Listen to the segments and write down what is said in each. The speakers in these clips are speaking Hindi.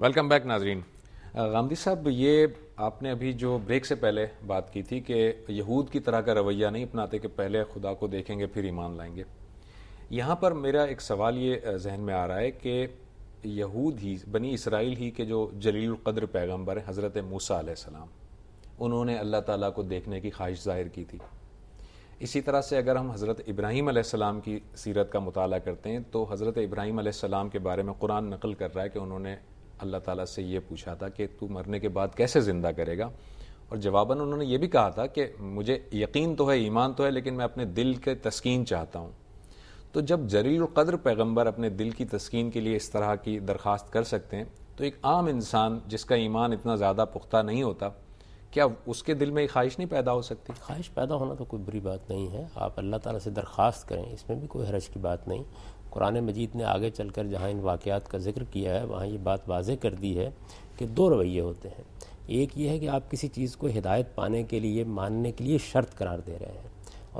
वेलकम बैक नाजरीन गांधी साहब ये आपने अभी जो ब्रेक से पहले बात की थी कि यहूद की तरह का रवैया नहीं अपनाते कि पहले खुदा को देखेंगे फिर ईमान लाएंगे यहाँ पर मेरा एक सवाल ये जहन में आ रहा है कि यहूद ही बनी इसराइल ही के जो जलील कद्र पैगम्बर हैं हज़रत मूसा सलाम उन्होंने अल्लाह ताला को देखने की ख्वाहिश ज़ाहिर की थी इसी तरह से अगर हम हज़रत इब्राहीम आसमाम की सीरत का मताल करते हैं तो हज़रत इब्राहीम आसमाम के बारे में कुरान नकल कर रहा है कि उन्होंने अल्लाह ताला से ये पूछा था कि तू मरने के बाद कैसे ज़िंदा करेगा और जवाबन उन्होंने ये भी कहा था कि मुझे यकीन तो है ईमान तो है लेकिन मैं अपने दिल के तस्कीन चाहता हूँ तो जब जरीलकद्र पैगम्बर अपने दिल की तस्कीन के लिए इस तरह की दरख्वास्त कर सकते हैं तो एक आम इंसान जिसका ईमान इतना ज़्यादा पुख्ता नहीं होता क्या उसके दिल में ख्वाहिश नहीं पैदा हो सकती ख्वाहिश पैदा होना तो कोई बुरी बात नहीं है आप अल्लाह ताला से दरख्वास्त करें इसमें भी कोई हरज की बात नहीं कुरान मजीद ने आगे चल कर जहाँ इन वाक़ात का जिक्र किया है वहाँ ये बात वाज़ कर दी है कि दो रवैये होते हैं एक ये है कि आप किसी चीज़ को हिदायत पाने के लिए मानने के लिए शर्त करार दे रहे हैं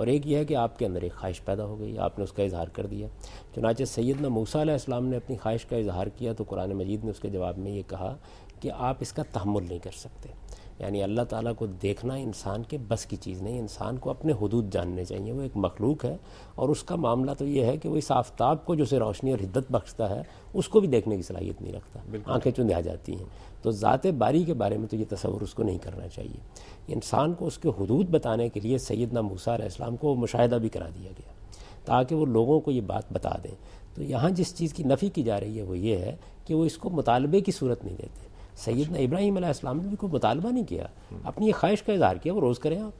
और एक यह है कि आपके अंदर एक ख्वाहिश पैदा हो गई आपने उसका इजहार कर दिया चुनाच सैदना मूसा इस्लाम ने अपनी ख्वाहिश का इजहार किया तो कुरान मजीद ने उसके जवाब में ये कहा कि आप इसका तहमुल नहीं कर सकते यानी अल्लाह ताला को देखना इंसान के बस की चीज़ नहीं इंसान को अपने हदूद जानने चाहिए वो एक मखलूक है और उसका मामला तो ये है कि वो इस आफ्ताब को जो से रोशनी और हिद्दत बख्शता है उसको भी देखने की सलाहियत नहीं रखता आंखें आ जाती हैं तो ज़ात बारी के बारे में तो ये तस्वुर उसको नहीं करना चाहिए इंसान को उसके हदूद बताने के लिए सैदना मूसा इस्लाम को मुशाहिदा भी करा दिया गया ताकि वो लोगों को ये बात बता दें तो यहाँ जिस चीज़ की नफ़ी की जा रही है वो ये है कि वो इसको मुतालबे की सूरत नहीं देते सैद ने इब्राहिम अलैहिस्सलाम ने भी कोई मुतालबा नहीं किया अपनी ये ख्वाहिश का इजहार किया वो रोज़ करें आप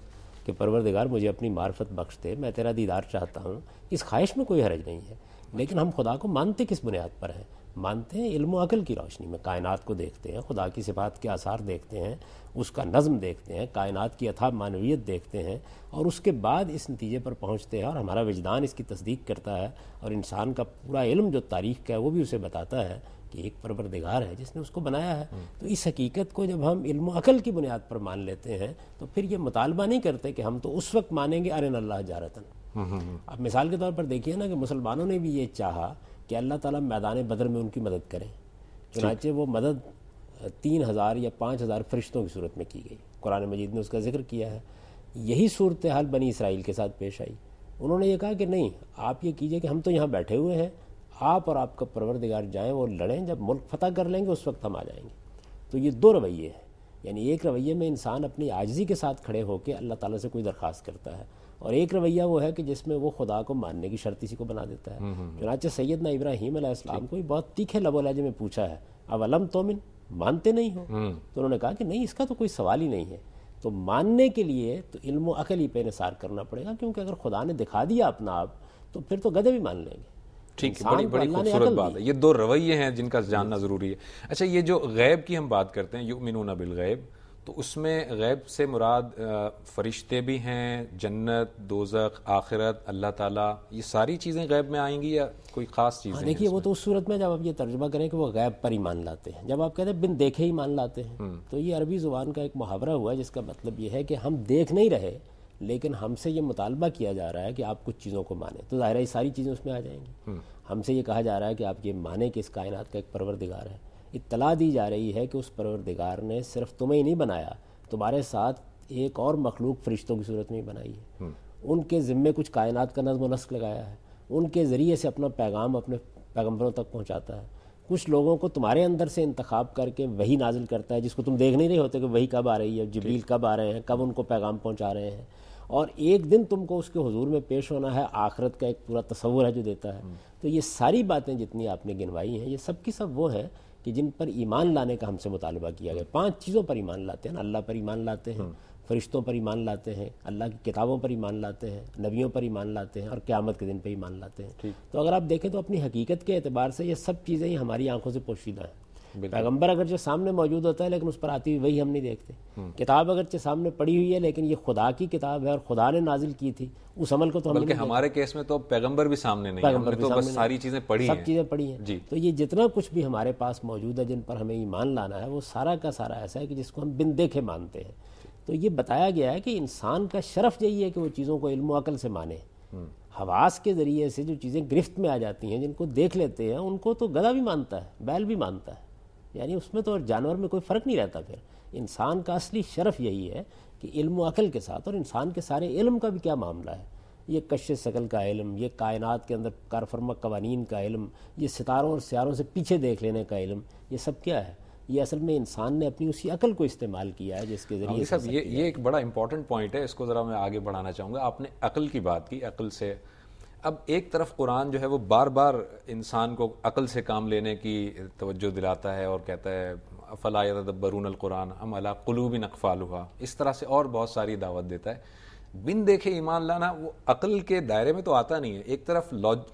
कि परवरदिगार मुझे अपनी मार्फत बख्श दे मैं तेरा दीदार चाहता हूँ इस ख्वाहिश में कोई हरज नहीं है लेकिन हम खुदा को मानते किस बुनियाद पर हैं मानते हैं इल्म अकल की रोशनी में कायनात को देखते हैं खुदा की सिफात के आसार देखते हैं उसका नज़म देखते हैं कायनात की अथा मानवीयत देखते हैं और उसके बाद इस नतीजे पर पहुँचते हैं और हमारा वजदान इसकी तस्दीक करता है और इंसान का पूरा इल्म जो तारीख का है वो भी उसे बताता है कि एक परवरदिगार है जिसने उसको बनाया है तो इस हकीकत को जब हम इल्म अकल की बुनियाद पर मान लेते हैं तो फिर ये मुतालबा नहीं करते कि हम तो उस वक्त मानेंगे अरे अल्लाह जारतन अब मिसाल के तौर पर देखिए ना कि मुसलमानों ने भी ये चाहा कि अल्लाह ताला मैदान बदर में उनकी मदद करें चुनाचे वो मदद तीन हज़ार या पाँच हज़ार फरिश्तों की सूरत में की गई कुरान मजीद ने उसका जिक्र किया है यही सूरत हाल बनी इसराइल के साथ पेश आई उन्होंने ये कहा कि नहीं आप ये कीजिए कि हम तो यहाँ बैठे हुए हैं आप और आपका परवरदिगार जाएं और लड़ें जब मुल्क फतह कर लेंगे उस वक्त हम आ जाएंगे तो ये दो रवैये हैं यानी एक रवैये में इंसान अपनी आजजी के साथ खड़े होकर अल्लाह ताला से कोई दरख्वास्त करता है और एक रवैया वो है कि जिसमें वो खुदा को मानने की शर्त इसी को बना देता है हम्म, हम्म। चुनाचे सैदना इब्राहिम अलैहिस्सलाम को भी बहुत तीखे लबोलाजे में पूछा है अब अलम तोमिन मानते नहीं हो हम्म। तो उन्होंने कहा कि नहीं इसका तो कोई सवाल ही नहीं है तो मानने के लिए तो इल्म अकल ही पे निसार करना पड़ेगा क्योंकि अगर खुदा ने दिखा दिया अपना आप तो फिर तो गधे भी मान लेंगे ठीक है बड़ी बड़ी खूबसूरत बात है ये दो रवैये हैं जिनका जानना ज़रूरी है अच्छा ये जो गैब की हम बात करते हैं यू मिनूना बिल गैब तो उसमें गैब से मुराद फरिश्ते भी हैं जन्नत दोजक आखिरत अल्लाह ताला ये सारी चीज़ें गैब में आएंगी या कोई ख़ास चीज़ हाँ, देखिए वो तो उस सूरत में जब आप ये तर्जमा करें कि वो गैब पर ही मान लाते हैं जब आप कहते हैं बिन देखे ही मान लाते हैं हम्म। तो ये अरबी ज़ुबान का एक मुहावरा हुआ जिसका मतलब ये है कि हम देख नहीं रहे लेकिन हमसे ये मुतालबा किया जा रहा है कि आप कुछ चीज़ों को माने तो ज़ाहिर ये सारी चीज़ें उसमें आ जाएंगी हम्म। हमसे ये कहा जा रहा है कि आप ये माने कि इस कायनात का एक परवरदिगार है इतला दी जा रही है कि उस परवरदिगार ने सिर्फ तुम्हें ही नहीं बनाया तुम्हारे साथ एक और मखलूक फरिश्तों की सूरत में ही बनाई है हम्म। उनके ज़िम्मे कुछ कायनात का नजम नस्क लगाया है उनके ज़रिए से अपना पैगाम अपने पैगम्बरों तक पहुँचाता है कुछ लोगों को तुम्हारे अंदर से इंतखब करके वही नाजिल करता है जिसको तुम देख नहीं रहे होते कि वही कब आ रही है जबील कब आ रहे हैं कब उनको पैगाम पहुँचा रहे हैं और एक दिन तुमको उसके हजूर में पेश होना है आखरत का एक पूरा तस्वुर है जो देता है हम्म। तो ये सारी बातें जितनी आपने गिनवाई हैं ये सब की सब वो है कि जिन पर ईमान लाने का हमसे मुतालबा किया गया हम्म। पाँच चीज़ों पर ईमान लाते हैं ना अल्लाह पर ईमान लाते हैं हम्म। फरिश्तों पर ईमान लाते हैं अल्लाह की किताबों पर ईमान लाते हैं नबियों पर ईमान लाते हैं और क़्यामत के दिन पर ईमान लाते हैं तो अगर आप देखें तो अपनी हकीकत के अतबार से ये सब चीज़ें ही हमारी आंखों से पोशीदा हैं अगर अगरचे सामने मौजूद होता है लेकिन उस पर आती हुई वही हम नहीं देखते हम्म। किताब अगरचे सामने पड़ी हुई है लेकिन ये खुदा की किताब है और खुदा ने नाजिल की थी उस अमल को तो बल्कि हमारे केस में तो पैगंबर भी सामने नहीं पैगंबर भी तो सामने बस सारी चीजें पढ़ी सब चीजें पड़ी हैं जी तो ये जितना कुछ भी हमारे पास मौजूद है जिन पर हमें ईमान लाना है वो सारा का सारा ऐसा है कि जिसको हम बिन देखे मानते हैं तो ये बताया गया है कि इंसान का शरफ यही है कि वो चीज़ों को इल्म अकल से माने हवास के ज़रिए से जो चीज़ें गिरफ्त में आ जाती हैं जिनको देख लेते हैं उनको तो गधा भी मानता है बैल भी मानता है यानी उसमें तो और जानवर में कोई फ़र्क नहीं रहता फिर इंसान का असली शरफ यही है कि इल्म अकल के साथ और इंसान के सारे इल्म का भी क्या मामला है ये कश्य शकल का इलम ये कायनात के अंदर कारफरमा कवानीन का इलम ये सितारों और सियारों से पीछे देख लेने का इलम ये सब क्या है ये असल में इंसान ने अपनी उसी अकल को इस्तेमाल किया है जिसके जरिए सब ये ये एक बड़ा इंपॉर्टेंट पॉइंट है इसको ज़रा मैं आगे बढ़ाना चाहूँगा आपने अकल की बात की अकल से अब एक तरफ कुरान जो है वो बार बार इंसान को अकल से काम लेने की तवज्जो दिलाता है और कहता है बरून अल कुरान हम अला कलूबिन अकफ़ाल हुआ इस तरह से और बहुत सारी दावत देता है बिन देखे ईमान लाना वो अकल के दायरे में तो आता नहीं है एक तरफ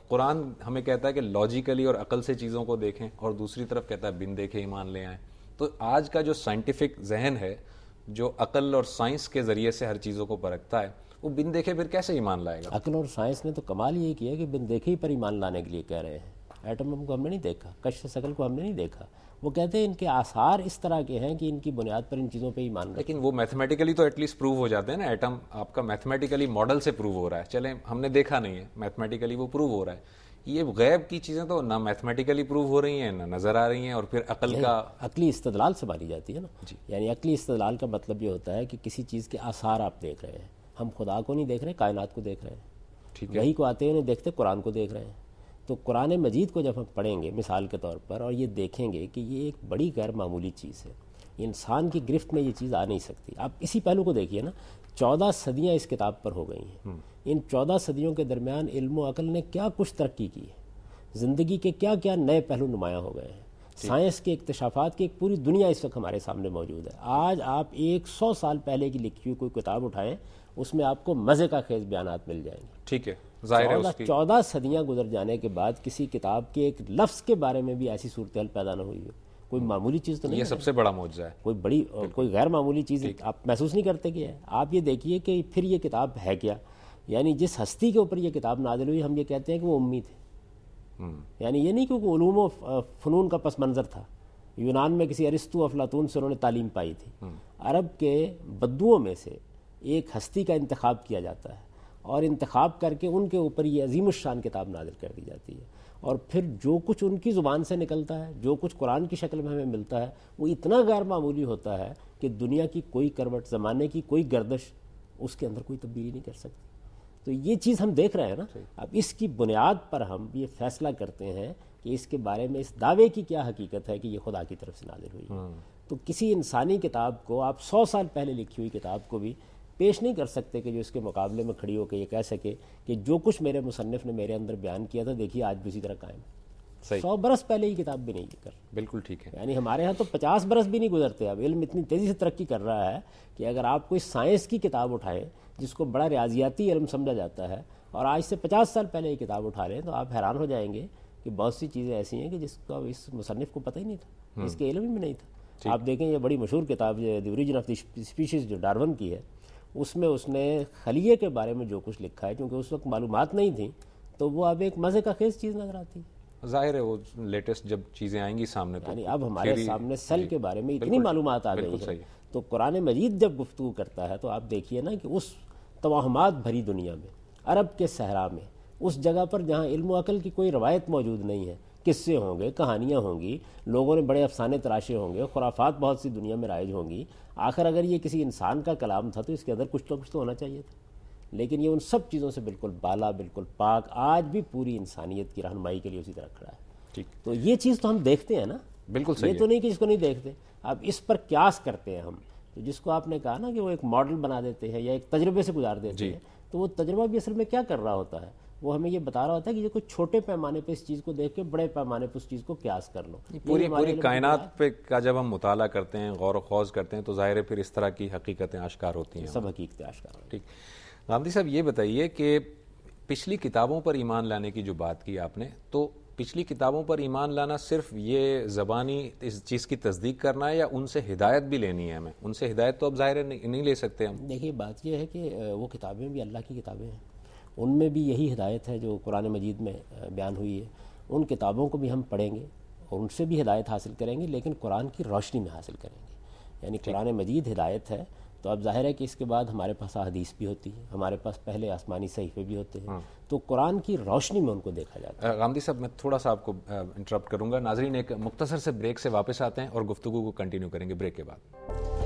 कुरान हमें कहता है कि लॉजिकली और अकल से चीज़ों को देखें और दूसरी तरफ कहता है बिन देखे ईमान ले आएँ तो आज का जो साइंटिफिक जहन है जो अकल और साइंस के ज़रिए से हर चीज़ों को परखता है वो बिन देखे फिर कैसे ईमान लाएगा अकल और साइंस ने तो कमाल ये किया कि बिन देखे ही पर ईमान लाने के लिए कह रहे हैं एटम बम को हमने नहीं देखा कश शकल को हमने नहीं देखा वो कहते हैं इनके आसार इस तरह के हैं कि इनकी बुनियाद पर इन चीज़ों पे मान लेकिन वो मैथमेटिकली तो एटलीस्ट प्रूव हो जाते हैं ना एटम आपका मैथमेटिकली मॉडल से प्रूव हो रहा है चले हमने देखा नहीं है मैथमेटिकली वो प्रूव हो रहा है ये गैब की चीज़ें तो ना मैथमेटिकली प्रूव हो रही हैं ना नज़र आ रही हैं और फिर अकल का अकली इस्तलाल से मानी जाती है ना जी यानी अकली इस्तलाल का मतलब ये होता है कि किसी चीज़ के आसार आप देख रहे हैं हम खुदा को नहीं देख रहे कायनात को देख रहे हैं ठीक है वही को आते हुए देखते कुरान को देख रहे हैं तो कुरान मजीद को जब हम पढ़ेंगे मिसाल के तौर पर और ये देखेंगे कि ये एक बड़ी गैर मामूली चीज़ है इंसान की गिरफ्त में ये चीज़ आ नहीं सकती आप इसी पहलू को देखिए ना चौदह सदियाँ इस किताब पर हो गई हैं हम्म। इन चौदह सदियों के दरमियान इल्म अकल ने क्या कुछ तरक्की की है ज़िंदगी के क्या क्या नए पहलू नुमाया हो गए हैं साइंस के इकतशाफात की एक पूरी दुनिया इस वक्त हमारे सामने मौजूद है आज आप एक सौ साल पहले की लिखी हुई कोई किताब उठाएं उसमें आपको मज़े का खेज बयान मिल जाएंगे ठीक है चौदह सदियाँ गुजर जाने के बाद किसी किताब के एक लफ्स के बारे में भी ऐसी सूरत पैदा ना हुई हो कोई मामूली चीज़ तो नहीं ये सबसे बड़ा मुआवजा है कोई बड़ी कोई गैर मामूली चीज़ आप महसूस नहीं करते कि आप ये देखिए कि फिर ये किताब है क्या यानी जिस हस्ती के ऊपर ये किताब नाजिल हुई हम ये कहते हैं कि वो उम्मीद थे हम्म। यानी ये नहीं क्योंकि ूम फ़नून का पस मंज़र था यूनान में किसी अरिस्तु अफलातून से उन्होंने तालीम पाई थी हम्म। अरब के बदुओं में से एक हस्ती का इंतखब किया जाता है और इंतखब करके उनके ऊपर ये अजीम शान किताब नाजिल कर दी जाती है और फिर जो कुछ उनकी ज़ुबान से निकलता है जो कुछ कुरान की शक्ल में हमें मिलता है वो इतना गैर मामूली होता है कि दुनिया की कोई करवट ज़माने की कोई गर्दश उसके अंदर कोई तब्दीली नहीं कर सकती तो ये चीज़ हम देख रहे हैं ना अब इसकी बुनियाद पर हम ये फैसला करते हैं कि इसके बारे में इस दावे की क्या हकीकत है कि ये खुदा की तरफ से नाजिल हुई है हम्म। तो किसी इंसानी किताब को आप सौ साल पहले लिखी हुई किताब को भी पेश नहीं कर सकते कि जो इसके मुकाबले में खड़ी होकर ये कह सके कि जो कुछ मेरे मुसनफ़ ने मेरे अंदर बयान किया था देखिए आज भी इसी तरह कायम सही सौ बरस पहले ही किताब भी नहीं कर बिल्कुल ठीक है यानी हमारे यहाँ तो पचास बरस भी नहीं गुजरते अब इल्म इतनी तेज़ी से तरक्की कर रहा है कि अगर आप कोई साइंस की किताब उठाएं जिसको बड़ा रियाजियाती इल्म समझा जाता है और आज से पचास साल पहले ये किताब उठा लें तो आप हैरान हो जाएंगे कि बहुत सी चीज़ें ऐसी हैं कि जिसका इस मुसनफ़ को पता ही नहीं था हम्म। इसके इलम में नहीं था आप देखें ये बड़ी मशहूर किताब है the origin of the species जो डारवन की है उसमें उसने खलिए के बारे में जो कुछ लिखा है क्योंकि उस वक्त मालूम नहीं थी तो वो अब एक मज़े का खेज चीज़ नज़र आती है जाहिर है वो लेटेस्ट जब चीज़ें आएंगी सामने तो अब हमारे सामने सल के बारे में इतनी मालूम आ गई है तो कुरान मजीद जब गुफ्तु करता है तो आप देखिए ना कि उस तोहमात भरी दुनिया में अरब के सहरा में उस जगह पर जहाँ इल्म अकल की कोई रवायत मौजूद नहीं है किस्से होंगे कहानियाँ होंगी लोगों ने बड़े अफसाने तराशे होंगे खुराफात बहुत सी दुनिया में राइज होंगी आखिर अगर ये किसी इंसान का कलाम था तो इसके अंदर कुछ तो कुछ तो होना चाहिए था लेकिन ये उन सब चीज़ों से बिल्कुल बाला बिल्कुल पाक आज भी पूरी इंसानियत की रहनमाई के लिए उसी तरह खड़ा है ठीक तो ये चीज़ तो हम देखते हैं ना बिल्कुल सही ये तो नहीं कि इसको नहीं देखते अब इस पर क्यास करते हैं हम तो जिसको आपने कहा ना कि वो एक मॉडल बना देते हैं या एक तजर्बे से गुजार देते हैं तो वो तजर्बा भी असल में क्या कर रहा होता है वो हमें ये बता रहा होता है कि देखो छोटे पैमाने पे इस चीज को देख के बड़े पैमाने पे उस चीज को क्यास कर लो पूरी पूरी कायनात पे का जब हम मुताला करते हैं गौर खौज करते हैं तो जाहिर है फिर इस तरह की हकीकतें आश्कार होती हैं सब हकीकतें आश्कार ठीक गांधी साहब ये बताइए कि पिछली किताबों पर ईमान लाने की जो बात की आपने तो पिछली किताबों पर ईमान लाना सिर्फ ये ज़बानी इस चीज़ की तस्दीक करना है या उनसे हिदायत भी लेनी है हमें उनसे हिदायत तो अब ज़ाहिर नहीं ले सकते हम देखिए बात यह है कि वो किताबें भी अल्लाह की किताबें हैं उनमें भी यही हिदायत है जो कुरान मजीद में बयान हुई है उन किताबों को भी हम पढ़ेंगे और उनसे भी हिदायत हासिल करेंगे लेकिन कुरान की रोशनी में हासिल करेंगे यानी कुरान मजीद हिदायत है तो अब जाहिर है कि इसके बाद हमारे पास अदीस भी होती है हमारे पास पहले आसमानी सहीफे भी होते हैं हाँ। तो कुरान की रोशनी में उनको देखा जाता है गांधी साहब मैं थोड़ा सा आपको इंटरप्ट करूंगा नाजरीन एक मुख्तसर से ब्रेक से वापस आते हैं और गुफ्तु को कंटिन्यू करेंगे ब्रेक के बाद